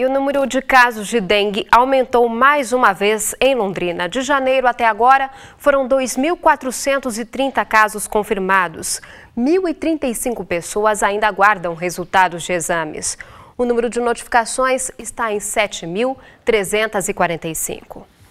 E o número de casos de dengue aumentou mais uma vez em Londrina. De janeiro até agora, foram 2.430 casos confirmados. 1.035 pessoas ainda aguardam resultados de exames. O número de notificações está em 7.345.